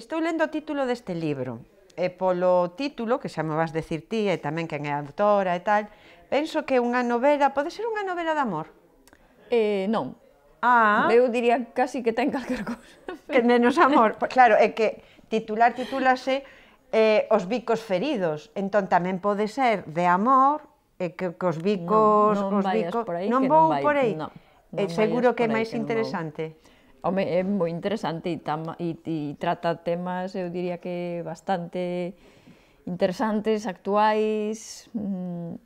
Estou lendo o título deste libro, e polo título, que xa me vas decir ti, e tamén quen é a autora e tal, penso que unha novela, pode ser unha novela de amor? Eh, non. Ah. Eu diría casi que ten calquer cousa. Que menos amor. Claro, é que titular titulase eh, Os bicos feridos, entón tamén pode ser de amor, e que, que os bicos... Non, non os bicos, por aí, non vou non vai, por aí. Non, non eh, seguro que é máis interesante. Non vou. Home, é moi interesante e, tam, e, e trata temas, eu diría que bastante interesantes, actuais... Mm,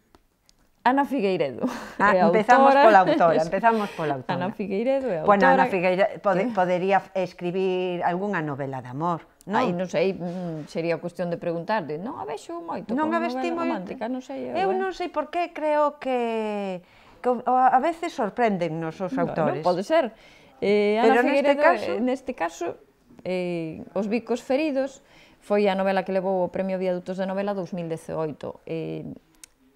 Ana Figueiredo. Ah, empezamos pola autora, empezamos pola autora. Ana Figueiredo é autora. Bueno, Ana Figueiredo pode, podería escribir algunha novela de amor, non? Ai, non sei, mm, sería cuestión de preguntar, de, Non a vexo moito non como a novela moi... romántica, non sei. Eu, eu eh. non sei por que creo que, que a veces nos os autores. Bueno, pode ser. Eh, Ana Pero Figueredo, neste eh, caso... neste caso, eh, Os bicos feridos, foi a novela que levou o Premio Viadutos de Novela 2018. Eh,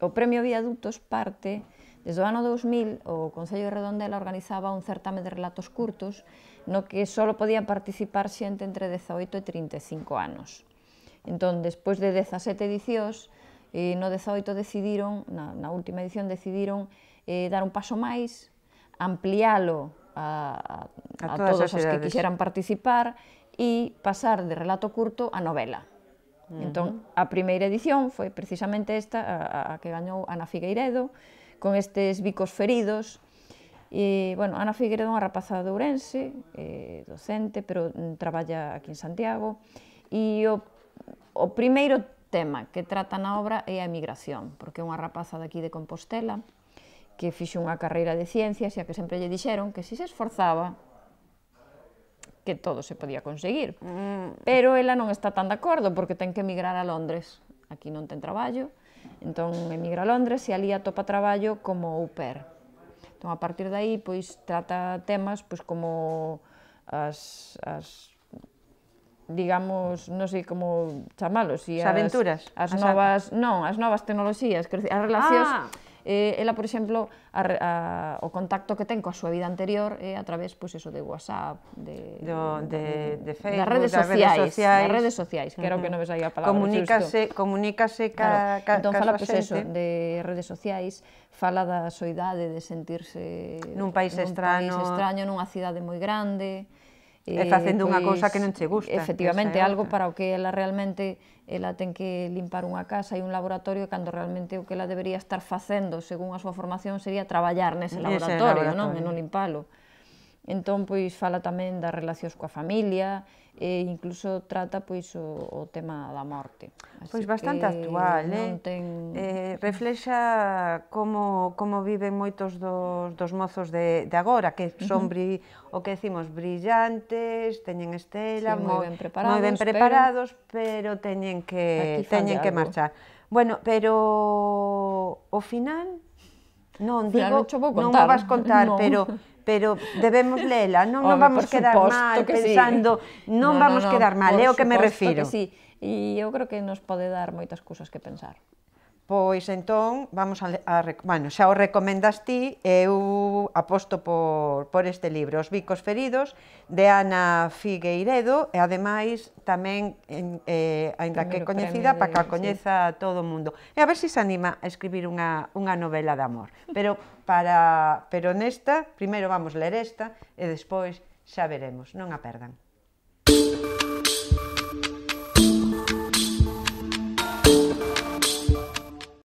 o Premio Viadutos parte Desde o ano 2000, o Concello de Redondela organizaba un certame de relatos curtos no que só podían participar xente entre 18 e 35 anos. Entón, despois de 17 edicións, eh, no 18 decidiron, na, na última edición, decidiron eh, dar un paso máis, ampliálo a, a, a, todos os que quixeran participar e pasar de relato curto a novela. Entón, a primeira edición foi precisamente esta, a, a que gañou Ana Figueiredo, con estes bicos feridos, E, bueno, Ana Figueiredo é unha rapaza de Ourense, eh, docente, pero traballa aquí en Santiago, e o, o primeiro tema que trata na obra é a emigración, porque é unha rapaza daqui de Compostela, que fixo unha carreira de ciencias e a que sempre lle dixeron que se se esforzaba que todo se podía conseguir. Mm. Pero ela non está tan de acordo porque ten que emigrar a Londres. Aquí non ten traballo, entón emigra a Londres e ali atopa traballo como au pair. Entón, a partir de aí, pois, trata temas pois, como as, as digamos, non sei como chamalos, e as, as aventuras, as, as novas, non, as novas tecnoloxías, as relacións ah eh, ela, por exemplo, a, a, o contacto que ten coa súa vida anterior é eh, a través, pois, eso de WhatsApp, de, Do, de, de, de Facebook, das redes sociais, das redes sociais, das redes sociais que era o que non ves aí a palabra. Comunícase, justo. ca, claro. ca, entón, ca fala, pois, eso, de redes sociais, fala da soidade, de sentirse nun país nun país nunha cidade moi grande, eh, facendo unha cousa que pois, non che gusta. Efectivamente, algo para o que ela realmente ela ten que limpar unha casa e un laboratorio cando realmente o que ela debería estar facendo, según a súa formación, sería traballar nese laboratorio, laboratorio. non? E non limpalo. Entón, pois, fala tamén das relacións coa familia e incluso trata pois o, o tema da morte. Así pois bastante actual, eh? Ten... eh? Reflexa como, como viven moitos dos, dos mozos de, de agora, que son bri, o que decimos brillantes, teñen estela, sí, moi ben preparados, moi ben preparados pero... pero teñen que teñen que algo. marchar. Bueno, pero o final Non, digo, non, non vas contar, no. pero pero debemos lela, non, Home, non vamos quedar mal que pensando, sí. non no, vamos no, no, quedar mal, é ¿eh? o que me refiro. Que sí. E eu creo que nos pode dar moitas cousas que pensar. Pois entón, vamos a, a bueno, xa o recomendas ti, eu aposto por, por este libro, Os bicos feridos, de Ana Figueiredo, e ademais tamén, en, eh, ainda que coñecida, para que a coñeza sí. todo o mundo. E a ver se si se anima a escribir unha, unha novela de amor. Pero, para, pero nesta, primeiro vamos ler esta, e despois xa veremos, non a perdan.